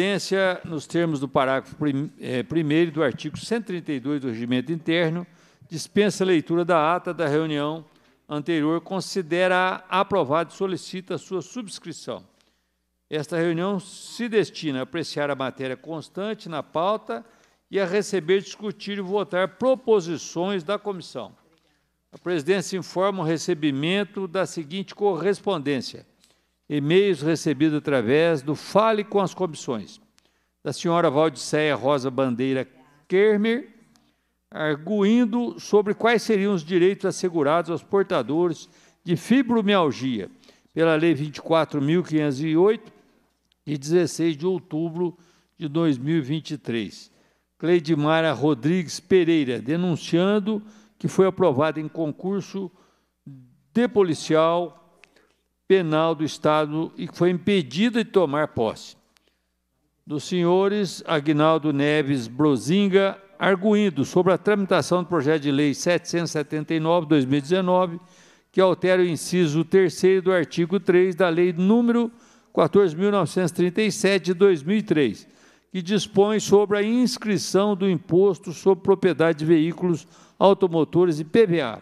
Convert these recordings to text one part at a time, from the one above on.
presidência, nos termos do parágrafo 1 é, do artigo 132 do Regimento Interno, dispensa a leitura da ata da reunião anterior, considera aprovada e solicita sua subscrição. Esta reunião se destina a apreciar a matéria constante na pauta e a receber, discutir e votar proposições da comissão. A presidência informa o recebimento da seguinte correspondência: e-mails recebidos através do Fale com as Comissões, da senhora Valdiceia Rosa Bandeira Kermer, arguindo sobre quais seriam os direitos assegurados aos portadores de fibromialgia, pela Lei 24.508, de 16 de outubro de 2023. Cleidimara Rodrigues Pereira, denunciando que foi aprovada em concurso de policial penal do Estado e foi impedida de tomar posse. Dos senhores Agnaldo Neves Brozinga, arguindo sobre a tramitação do projeto de lei 779/2019, que altera o inciso 3 do artigo 3 da lei número 14.937 de 2003, que dispõe sobre a inscrição do imposto sobre propriedade de veículos automotores e PVA.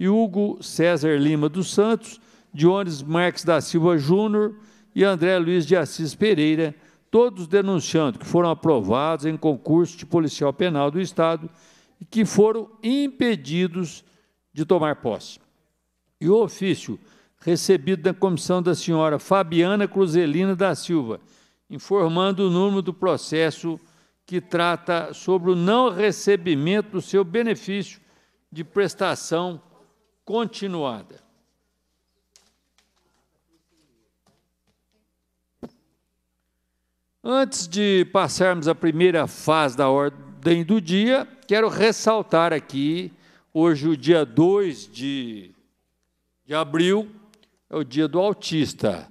E Hugo César Lima dos Santos Diones Marques da Silva Júnior e André Luiz de Assis Pereira, todos denunciando que foram aprovados em concurso de policial penal do Estado e que foram impedidos de tomar posse. E o ofício recebido da comissão da senhora Fabiana Cruzelina da Silva, informando o número do processo que trata sobre o não recebimento do seu benefício de prestação continuada. Antes de passarmos a primeira fase da ordem do dia, quero ressaltar aqui, hoje o dia 2 de, de abril, é o dia do autista,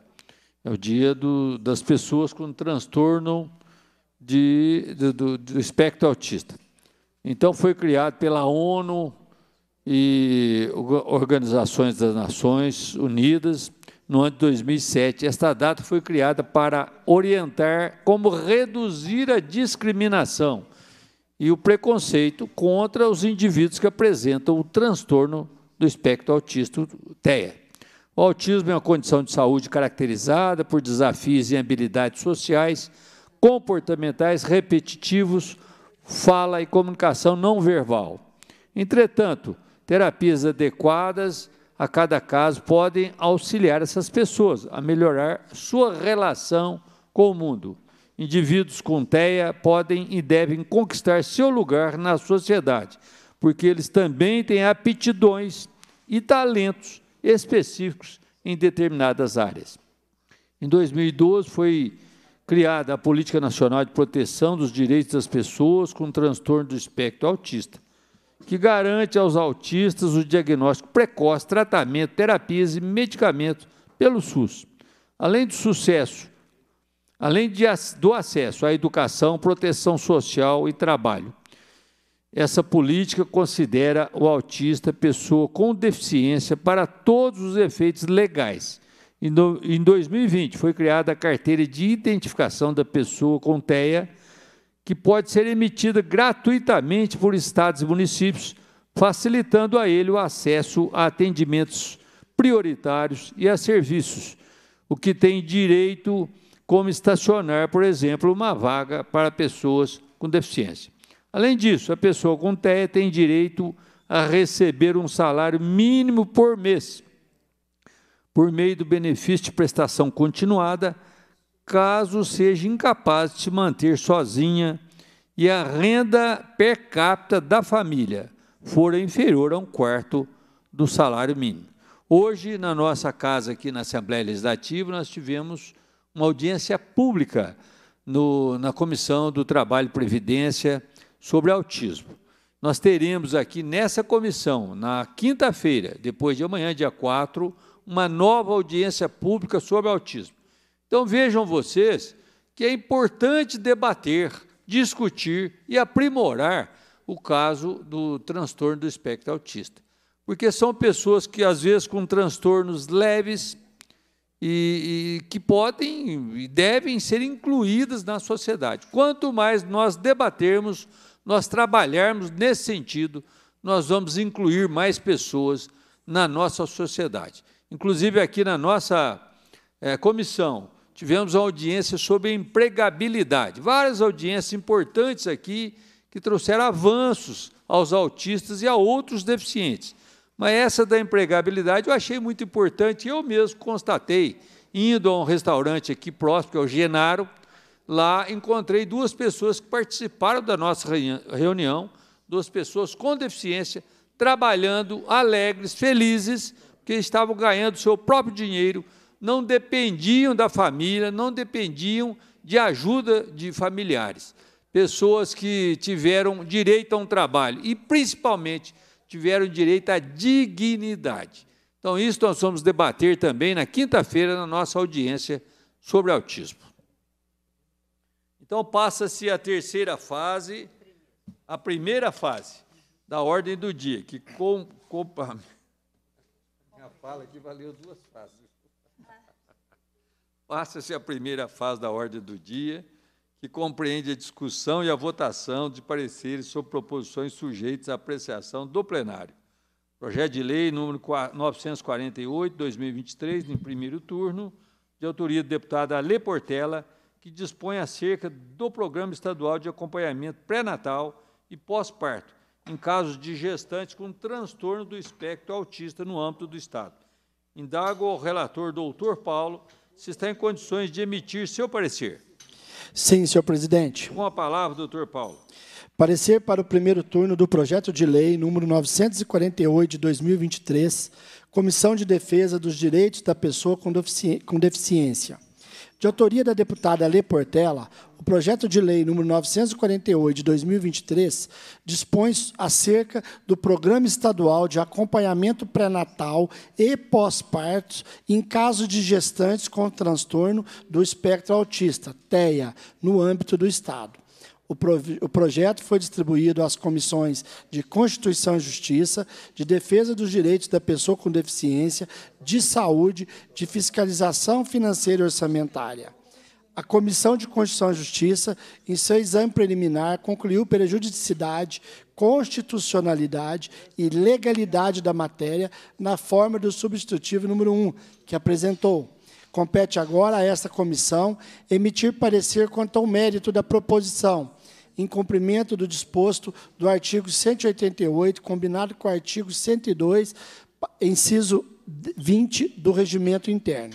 é o dia do, das pessoas com transtorno de, do, do espectro autista. Então, foi criado pela ONU e organizações das Nações Unidas no ano de 2007. Esta data foi criada para orientar como reduzir a discriminação e o preconceito contra os indivíduos que apresentam o transtorno do espectro autista TEA. O autismo é uma condição de saúde caracterizada por desafios em habilidades sociais, comportamentais repetitivos, fala e comunicação não verbal. Entretanto, terapias adequadas a cada caso podem auxiliar essas pessoas a melhorar sua relação com o mundo. Indivíduos com TEA podem e devem conquistar seu lugar na sociedade, porque eles também têm aptidões e talentos específicos em determinadas áreas. Em 2012 foi criada a Política Nacional de Proteção dos Direitos das Pessoas com Transtorno do Espectro Autista que garante aos autistas o diagnóstico precoce, tratamento, terapias e medicamentos pelo SUS. Além do sucesso, além de, do acesso à educação, proteção social e trabalho. Essa política considera o autista pessoa com deficiência para todos os efeitos legais. Em 2020, foi criada a carteira de identificação da pessoa com TEA, que pode ser emitida gratuitamente por estados e municípios, facilitando a ele o acesso a atendimentos prioritários e a serviços, o que tem direito como estacionar, por exemplo, uma vaga para pessoas com deficiência. Além disso, a pessoa com TEA tem direito a receber um salário mínimo por mês, por meio do benefício de prestação continuada caso seja incapaz de se manter sozinha e a renda per capita da família for inferior a um quarto do salário mínimo. Hoje, na nossa casa aqui na Assembleia Legislativa, nós tivemos uma audiência pública no, na Comissão do Trabalho e Previdência sobre autismo. Nós teremos aqui nessa comissão, na quinta-feira, depois de amanhã, dia 4, uma nova audiência pública sobre autismo. Então vejam vocês que é importante debater, discutir e aprimorar o caso do transtorno do espectro autista. Porque são pessoas que, às vezes, com transtornos leves e, e, que podem e devem ser incluídas na sociedade. Quanto mais nós debatermos, nós trabalharmos nesse sentido, nós vamos incluir mais pessoas na nossa sociedade. Inclusive, aqui na nossa é, comissão, tivemos uma audiência sobre empregabilidade. Várias audiências importantes aqui que trouxeram avanços aos autistas e a outros deficientes. Mas essa da empregabilidade eu achei muito importante, eu mesmo constatei, indo a um restaurante aqui próximo, que é o Genaro, lá encontrei duas pessoas que participaram da nossa reunião, duas pessoas com deficiência, trabalhando alegres, felizes, porque estavam ganhando seu próprio dinheiro não dependiam da família, não dependiam de ajuda de familiares. Pessoas que tiveram direito a um trabalho e, principalmente, tiveram direito à dignidade. Então, isso nós vamos debater também na quinta-feira, na nossa audiência sobre autismo. Então, passa-se a terceira fase, a primeira fase da ordem do dia, que com, com, minha fala aqui valeu duas fases. Passa-se a primeira fase da ordem do dia, que compreende a discussão e a votação de pareceres sobre proposições sujeitas à apreciação do plenário. Projeto de lei número 948/2023, em primeiro turno, de autoria do deputado Ale Portela, que dispõe acerca do Programa Estadual de Acompanhamento Pré-Natal e Pós-Parto, em casos de gestantes com transtorno do espectro autista no âmbito do Estado. Indago ao relator doutor Paulo se está em condições de emitir seu parecer. Sim, senhor presidente. Com a palavra, doutor Paulo. Parecer para o primeiro turno do projeto de lei número 948 de 2023, Comissão de Defesa dos Direitos da Pessoa com Deficiência. De autoria da deputada Lê Portela, o projeto de lei número 948 de 2023 dispõe acerca do Programa Estadual de Acompanhamento Pré-Natal e pós parto em caso de gestantes com transtorno do espectro autista, TEA, no âmbito do Estado. O, pro, o, projeto foi distribuído às comissões de Constituição e Justiça, de Defesa dos Direitos da Pessoa com Deficiência, de Saúde, de Fiscalização Financeira e Orçamentária. A Comissão de Constituição e Justiça, em seu exame preliminar, concluiu pela juridicidade, constitucionalidade e legalidade da matéria na forma do substitutivo número 1, que apresentou. Compete agora a esta comissão emitir parecer quanto ao mérito da proposição, em cumprimento do disposto do artigo 188, combinado com o artigo 102, inciso 20 do Regimento Interno.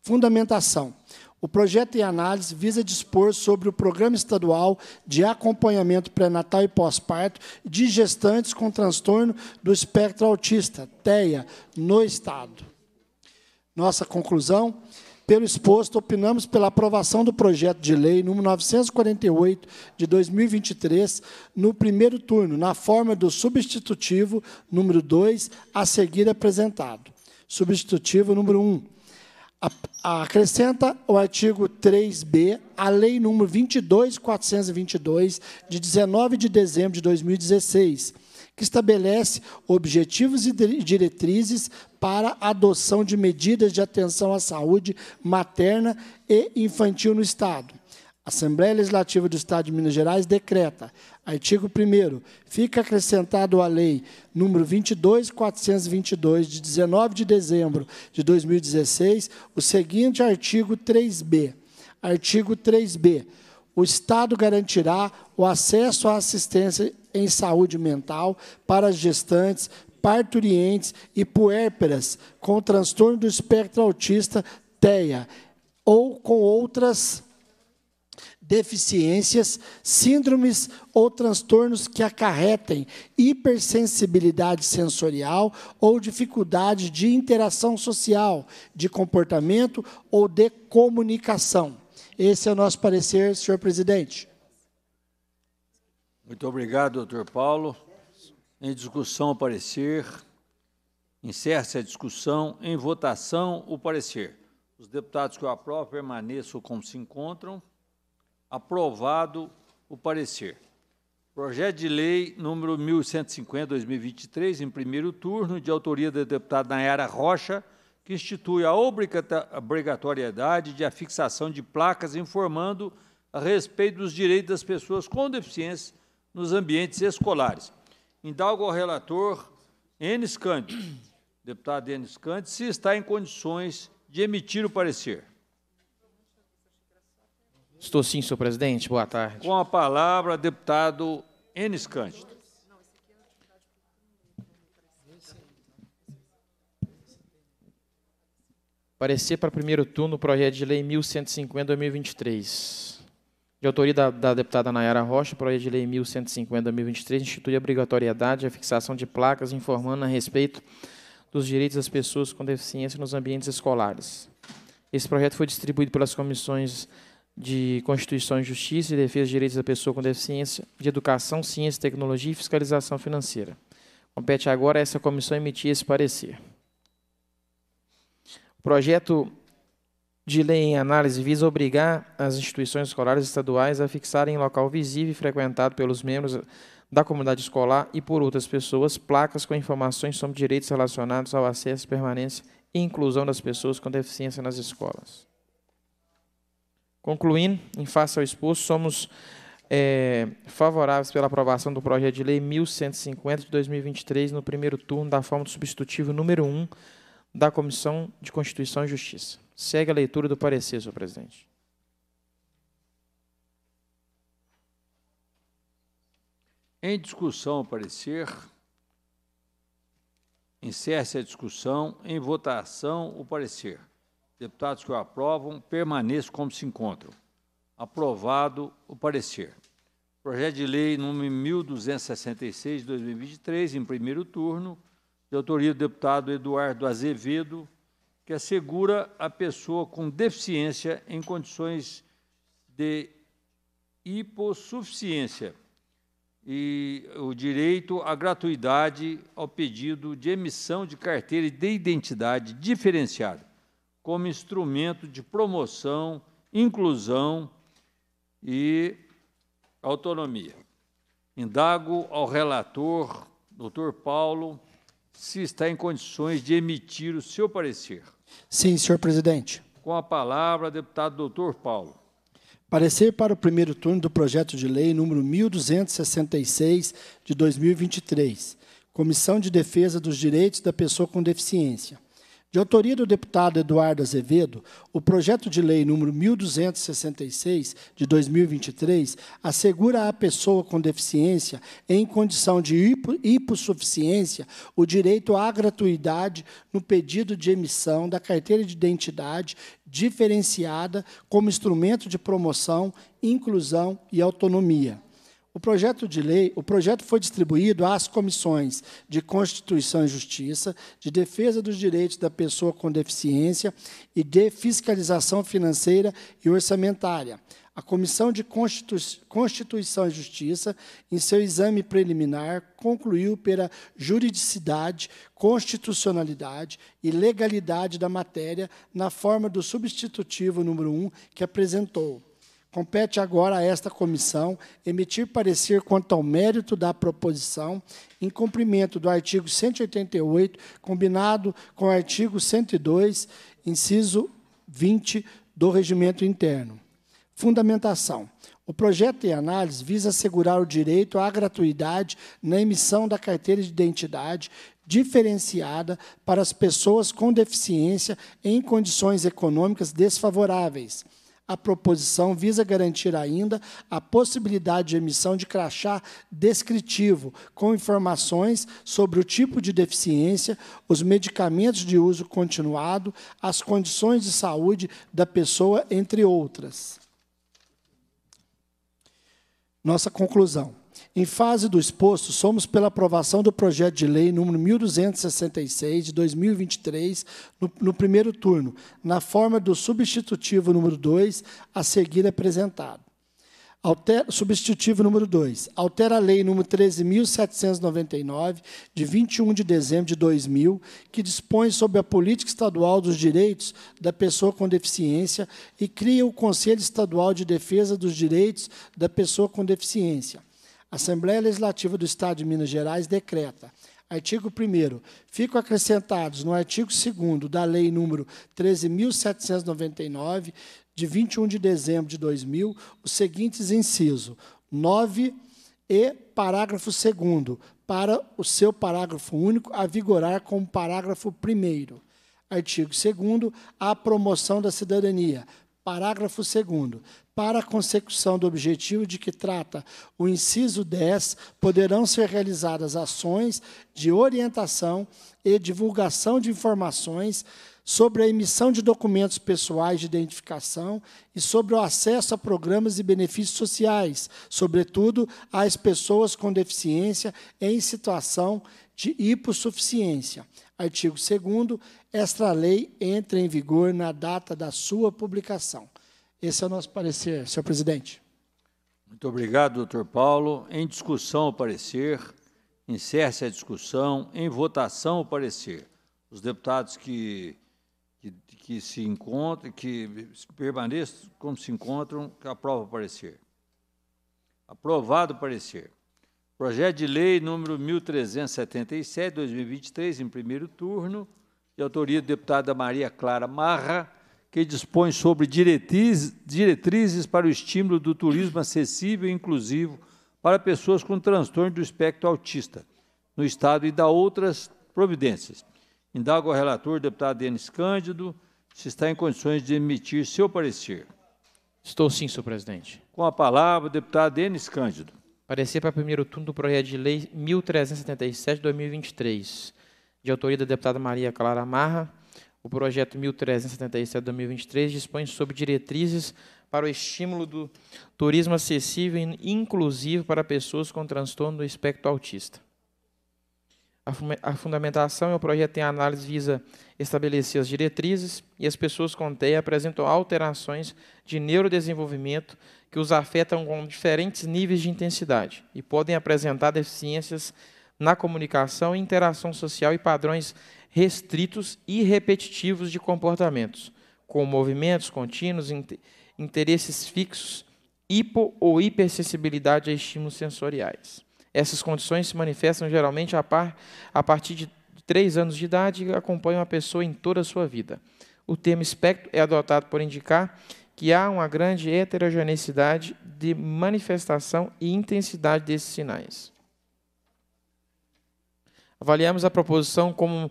Fundamentação. O projeto em análise visa dispor sobre o Programa Estadual de Acompanhamento Pré-Natal e Pós-Parto de Gestantes com Transtorno do Espectro Autista, TEA, no Estado. Nossa conclusão pelo exposto, opinamos pela aprovação do projeto de lei número 948 de 2023, no primeiro turno, na forma do substitutivo número 2, a seguir apresentado. Substitutivo número 1. Um. Acrescenta o artigo 3b à Lei nº 22.422, de 19 de dezembro de 2016, que estabelece objetivos e diretrizes para a adoção de medidas de atenção à saúde materna e infantil no Estado. A Assembleia Legislativa do Estado de Minas Gerais decreta, artigo 1 fica acrescentado à lei número 22422 de 19 de dezembro de 2016, o seguinte artigo 3B. Artigo 3B. O Estado garantirá o acesso à assistência em saúde mental para as gestantes, parturientes e puérperas com transtorno do espectro autista, TEA, ou com outras deficiências, síndromes ou transtornos que acarretem hipersensibilidade sensorial ou dificuldade de interação social, de comportamento ou de comunicação. Esse é o nosso parecer, senhor presidente. Muito obrigado, doutor Paulo. Em discussão, o parecer. Encerra-se a discussão. Em votação, o parecer. Os deputados que o aprovam permaneçam como se encontram. Aprovado o parecer. Projeto de lei número 1150-2023, em primeiro turno, de autoria da deputada Nayara Rocha, que institui a obrigatoriedade de a fixação de placas informando a respeito dos direitos das pessoas com deficiência nos ambientes escolares. Indago ao relator Enes Cândido, deputado Enes Cândido, se está em condições de emitir o parecer. Estou sim, senhor presidente. Boa tarde. Com a palavra, deputado Enes Cândido. Parecer para primeiro turno, projeto de lei 1150-2023 de autoria da, da deputada Nayara Rocha, projeto de lei 1150-2023, institui a obrigatoriedade à fixação de placas informando a respeito dos direitos das pessoas com deficiência nos ambientes escolares. Esse projeto foi distribuído pelas comissões de Constituição e Justiça e Defesa dos Direitos da Pessoa com Deficiência, de Educação, Ciência, Tecnologia e Fiscalização Financeira. Compete agora a essa comissão emitir esse parecer. O projeto de lei em análise visa obrigar as instituições escolares estaduais a fixarem em local visível e frequentado pelos membros da comunidade escolar e por outras pessoas placas com informações sobre direitos relacionados ao acesso, permanência e inclusão das pessoas com deficiência nas escolas. Concluindo, em face ao exposto, somos é, favoráveis pela aprovação do projeto de lei 1150 de 2023 no primeiro turno da forma do substitutivo número 1 da Comissão de Constituição e Justiça. Segue a leitura do parecer, senhor presidente. Em discussão, parecer. encerra se a discussão. Em votação, o parecer. Deputados que o aprovam, permaneçam como se encontram. Aprovado o parecer. Projeto de lei número 1266 de 2023, em primeiro turno, de autoria do deputado Eduardo Azevedo, que assegura a pessoa com deficiência em condições de hipossuficiência e o direito à gratuidade ao pedido de emissão de carteira de identidade diferenciada como instrumento de promoção, inclusão e autonomia. Indago ao relator, doutor Paulo, se está em condições de emitir o seu parecer. Sim, senhor presidente. Com a palavra, deputado doutor Paulo. Parecer para o primeiro turno do projeto de lei número 1266 de 2023, Comissão de Defesa dos Direitos da Pessoa com Deficiência. De autoria do deputado Eduardo Azevedo, o projeto de lei número 1266 de 2023 assegura à pessoa com deficiência em condição de hipossuficiência o direito à gratuidade no pedido de emissão da carteira de identidade diferenciada como instrumento de promoção, inclusão e autonomia. O projeto de lei, o projeto foi distribuído às comissões de Constituição e Justiça, de Defesa dos Direitos da Pessoa com Deficiência e de Fiscalização Financeira e Orçamentária. A Comissão de Constituição e Justiça, em seu exame preliminar, concluiu pela juridicidade, constitucionalidade e legalidade da matéria na forma do substitutivo número 1 que apresentou. Compete agora a esta comissão emitir parecer quanto ao mérito da proposição, em cumprimento do artigo 188, combinado com o artigo 102, inciso 20 do regimento interno. Fundamentação. O projeto em análise visa assegurar o direito à gratuidade na emissão da carteira de identidade diferenciada para as pessoas com deficiência em condições econômicas desfavoráveis a proposição visa garantir ainda a possibilidade de emissão de crachá descritivo, com informações sobre o tipo de deficiência, os medicamentos de uso continuado, as condições de saúde da pessoa, entre outras. Nossa conclusão. Em fase do exposto, somos pela aprovação do projeto de lei número 1266 de 2023, no, no primeiro turno, na forma do substitutivo número 2, a seguir apresentado. substitutivo número 2. Altera a lei número 13.799, de 21 de dezembro de 2000, que dispõe sobre a política estadual dos direitos da pessoa com deficiência e cria o Conselho Estadual de Defesa dos Direitos da Pessoa com Deficiência. Assembleia Legislativa do Estado de Minas Gerais decreta. Artigo 1 Ficam acrescentados no artigo 2 da Lei nº 13.799, de 21 de dezembro de 2000, os seguintes incisos 9 e parágrafo 2 para o seu parágrafo único a vigorar como parágrafo 1 Artigo 2 a promoção da cidadania, Parágrafo 2. Para a consecução do objetivo de que trata o inciso 10, poderão ser realizadas ações de orientação e divulgação de informações sobre a emissão de documentos pessoais de identificação e sobre o acesso a programas e benefícios sociais, sobretudo às pessoas com deficiência em situação de hipossuficiência. Artigo 2 Esta lei entra em vigor na data da sua publicação. Esse é o nosso parecer, senhor presidente. Muito obrigado, doutor Paulo. Em discussão o parecer. Encerre-se a discussão. Em votação o parecer. Os deputados que, que, que se encontram, que permaneçam como se encontram, que aprovam o parecer. Aprovado o parecer. Projeto de lei número 1377, 2023, em primeiro turno, de autoria da deputada Maria Clara Marra, que dispõe sobre diretriz, diretrizes para o estímulo do turismo acessível e inclusivo para pessoas com transtorno do espectro autista no Estado e dá outras providências. Indago ao relator, deputado Denis Cândido, se está em condições de emitir seu parecer. Estou sim, senhor presidente. Com a palavra, deputado Denis Cândido. Parecer para o primeiro turno do projeto de lei 1377-2023, de autoria da deputada Maria Clara Marra. O projeto 1377-2023 dispõe sobre diretrizes para o estímulo do turismo acessível e inclusivo para pessoas com transtorno do espectro autista. A fundamentação é o projeto em análise visa estabelecer as diretrizes e as pessoas com TEA apresentam alterações de neurodesenvolvimento que os afetam com diferentes níveis de intensidade e podem apresentar deficiências na comunicação, interação social e padrões restritos e repetitivos de comportamentos, com movimentos contínuos, interesses fixos, hipo ou hipersensibilidade a estímulos sensoriais. Essas condições se manifestam geralmente a, par, a partir de três anos de idade e acompanham a pessoa em toda a sua vida. O termo espectro é adotado por indicar que há uma grande heterogeneidade de manifestação e intensidade desses sinais. Avaliamos a proposição como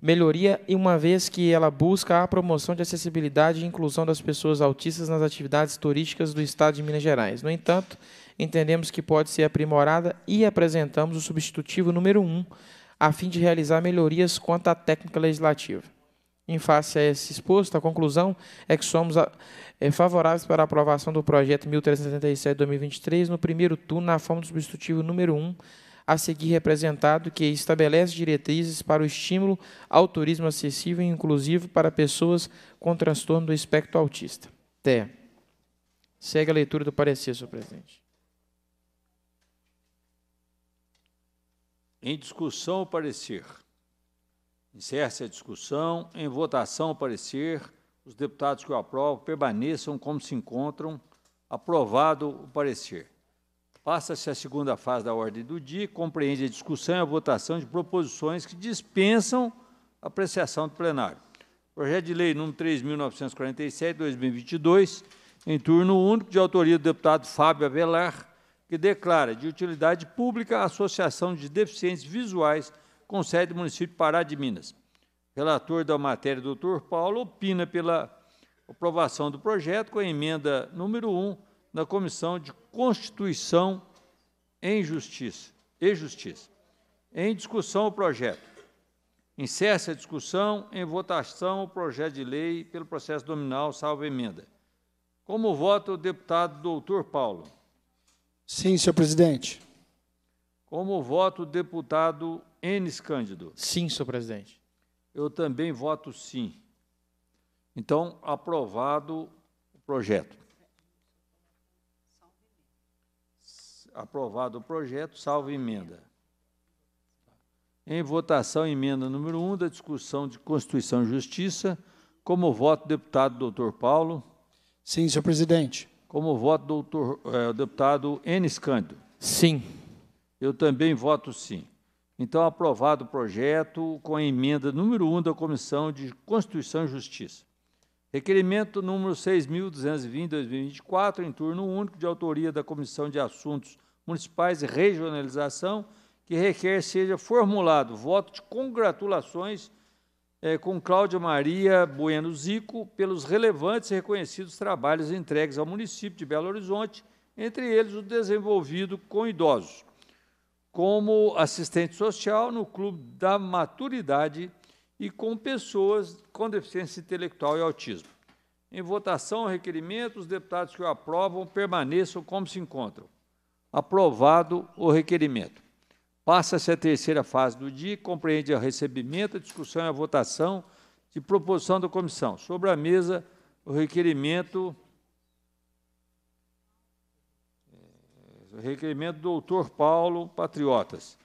melhoria e uma vez que ela busca a promoção de acessibilidade e inclusão das pessoas autistas nas atividades turísticas do estado de Minas Gerais. No entanto, entendemos que pode ser aprimorada e apresentamos o substitutivo número 1 um, a fim de realizar melhorias quanto à técnica legislativa. Em face a esse exposto, a conclusão é que somos a, ah, é, favoráveis para a aprovação do projeto 1377-2023 no primeiro turno, na forma do substitutivo número 1, a seguir representado, que estabelece diretrizes para o estímulo ao turismo acessível e inclusivo para pessoas com transtorno do espectro autista. TE. Segue a leitura do parecer, senhor presidente. Em discussão, o parecer. Encerra-se a discussão. Em votação, parecer, os deputados que o aprovam permaneçam como se encontram. Aprovado o parecer. Passa-se a segunda fase da ordem do dia, compreende a discussão e a votação de proposições que dispensam a apreciação do plenário. Projeto de lei número 3.947-2022, em turno único, de autoria do deputado Fábio Avelar, que declara de utilidade pública a Associação de Deficientes Visuais com sede do município de Pará de Minas. Relator da matéria, doutor Paulo, opina pela aprovação do projeto com a emenda número 1 na Comissão de Constituição em Justiça e Justiça. Em discussão o projeto. Encerra a discussão em votação o projeto de lei pelo processo nominal, salvo emenda. Como vota o deputado doutor Paulo? Sim, senhor presidente. Como vota o deputado Enes Cândido. Sim, senhor presidente. Eu também voto sim. Então, aprovado o projeto. Aprovado o projeto, salvo emenda. Em votação, emenda número 1 um da discussão de Constituição e Justiça. Como voto, deputado doutor Paulo. Sim, senhor presidente. Como voto, doutor, eh, deputado Enes Cândido. Sim. Eu também voto sim. Então, aprovado o projeto com a emenda número 1 da Comissão de Constituição e Justiça. Requerimento número 6.220-2024, em turno único, de autoria da Comissão de Assuntos Municipais e Regionalização, que requer seja formulado voto de congratulações eh, com Cláudia Maria Bueno Zico pelos relevantes e reconhecidos trabalhos entregues ao município de Belo Horizonte, entre eles o desenvolvido com idosos como assistente social no Clube da Maturidade e com pessoas com deficiência intelectual e autismo. Em votação, o requerimento, os deputados que o aprovam permaneçam como se encontram. Aprovado o requerimento. Passa-se a terceira fase do dia, compreende o recebimento, a discussão e a votação de proposição da comissão. Sobre a mesa, o requerimento requerimento do doutor Paulo Patriotas.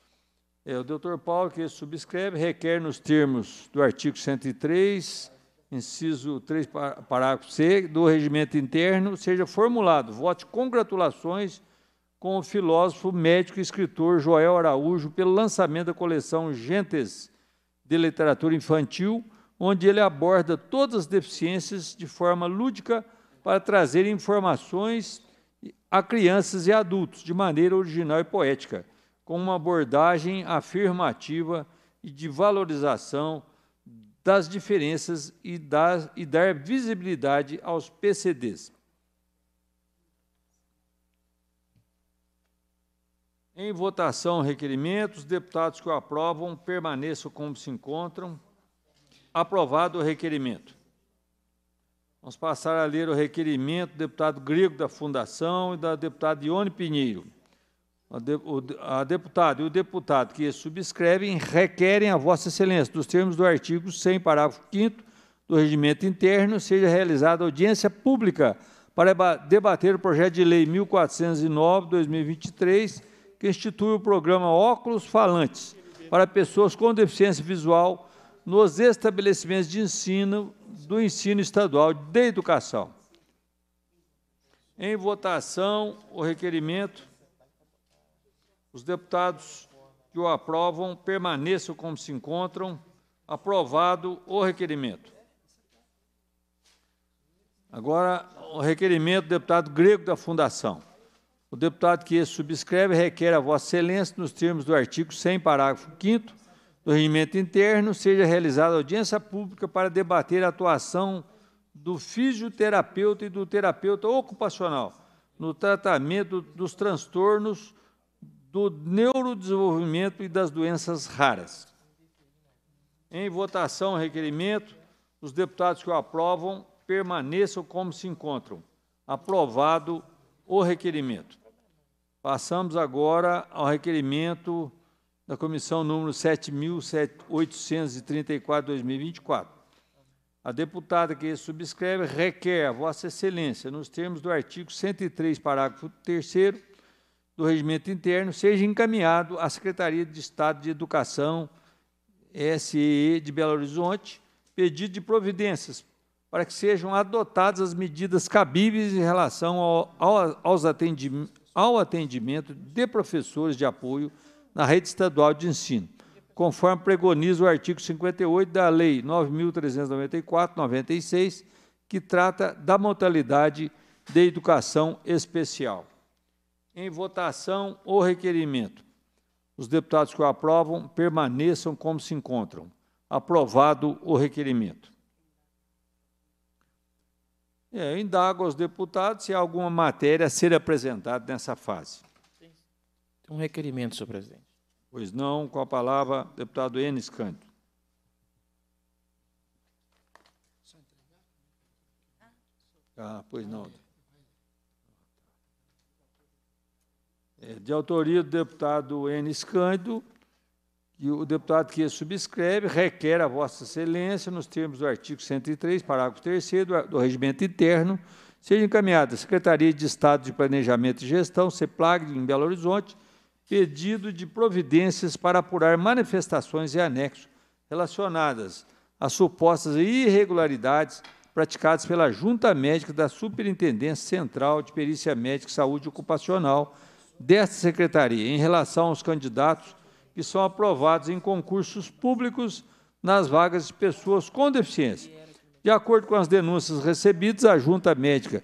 É, o doutor Paulo que subscreve requer nos termos do artigo 103, inciso 3, parágrafo C, do regimento interno, seja formulado. Vote congratulações com o filósofo, médico e escritor Joel Araújo pelo lançamento da coleção Gentes de Literatura Infantil, onde ele aborda todas as deficiências de forma lúdica para trazer informações a crianças e adultos, de maneira original e poética, com uma abordagem afirmativa e de valorização das diferenças e, das, e dar visibilidade aos PCDs. Em votação, requerimento, os deputados que o aprovam permaneçam como se encontram. Aprovado o requerimento. Vamos passar a ler o requerimento do deputado Grego da Fundação e da deputada Ione Pinheiro. A, de, a deputada e o deputado que subscrevem requerem a Vossa Excelência, dos termos do artigo 100, parágrafo 5 do Regimento Interno, seja realizada audiência pública para debater o projeto de lei 1409-2023, que institui o programa Óculos Falantes para pessoas com deficiência visual nos estabelecimentos de ensino do Ensino Estadual de Educação. Em votação, o requerimento. Os deputados que o aprovam permaneçam como se encontram. Aprovado o requerimento. Agora, o requerimento do deputado Grego da Fundação. O deputado que subscreve requer a Vossa Excelência, nos termos do artigo 100, parágrafo 5 do Regimento Interno, seja realizada audiência pública para debater a atuação do fisioterapeuta e do terapeuta ocupacional no tratamento dos transtornos do neurodesenvolvimento e das doenças raras. Em votação, requerimento, os deputados que o aprovam permaneçam como se encontram. Aprovado o requerimento. Passamos agora ao requerimento da comissão número 7.834-2024. A deputada que subscreve requer a Vossa Excelência, nos termos do artigo 103, parágrafo 3 do Regimento Interno, seja encaminhado à Secretaria de Estado de Educação, SEE, de Belo Horizonte, pedido de providências para que sejam adotadas as medidas cabíveis em relação ao, ao, aos atendim, ao atendimento de professores de apoio na rede estadual de ensino, conforme pregoniza o artigo 58 da Lei 9.394-96, que trata da modalidade de educação especial. Em votação, o requerimento. Os deputados que o aprovam permaneçam como se encontram. Aprovado o requerimento. É, indago aos deputados se há alguma matéria a ser apresentada nessa fase. Tem um requerimento, senhor presidente. Pois não, com a palavra, deputado Enes Canto. Ah, pois não. É, de autoria do deputado Enes Cândido, e o deputado que subscreve requer a Vossa Excelência, nos termos do artigo 103, parágrafo 3 do, do Regimento Interno, seja encaminhada à Secretaria de Estado de Planejamento e Gestão, CEPLAG, em Belo Horizonte, pedido de providências para apurar manifestações e anexos relacionadas às supostas irregularidades praticadas pela Junta Médica da Superintendência Central de Perícia Médica e Saúde Ocupacional desta Secretaria em relação aos candidatos que são aprovados em concursos públicos nas vagas de pessoas com deficiência. De acordo com as denúncias recebidas, a Junta Médica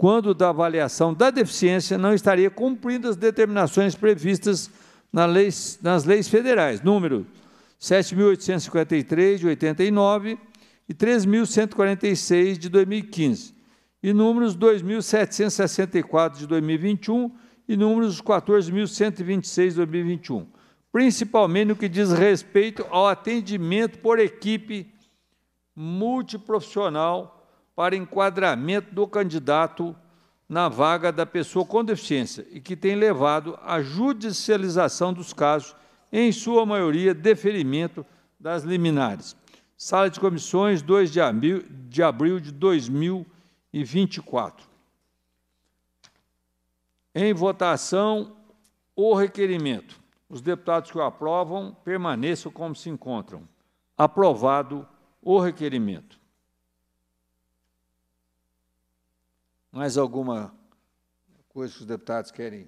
quando da avaliação da deficiência não estaria cumprindo as determinações previstas nas leis federais, número 7.853, de 89, e 3.146, de 2015, e números 2.764, de 2021, e números 14.126, de 2021, principalmente no que diz respeito ao atendimento por equipe multiprofissional para enquadramento do candidato na vaga da pessoa com deficiência e que tem levado à judicialização dos casos, em sua maioria, deferimento das liminares. Sala de comissões, 2 de abril de, abril de 2024. Em votação, o requerimento. Os deputados que o aprovam permaneçam como se encontram. Aprovado o requerimento. Mais alguma coisa que os deputados querem?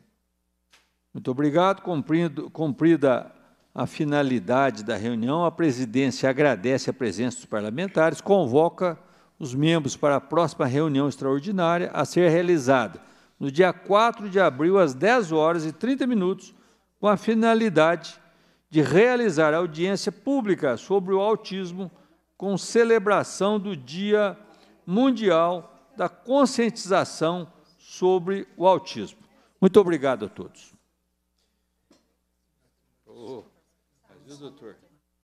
Muito obrigado. Cumprido, cumprida a finalidade da reunião, a presidência agradece a presença dos parlamentares, convoca os membros para a próxima reunião extraordinária a ser realizada no dia 4 de abril, às 10 horas e 30 minutos, com a finalidade de realizar audiência pública sobre o autismo com celebração do Dia Mundial da conscientização sobre o autismo. Muito obrigado a todos. Oh, doutor?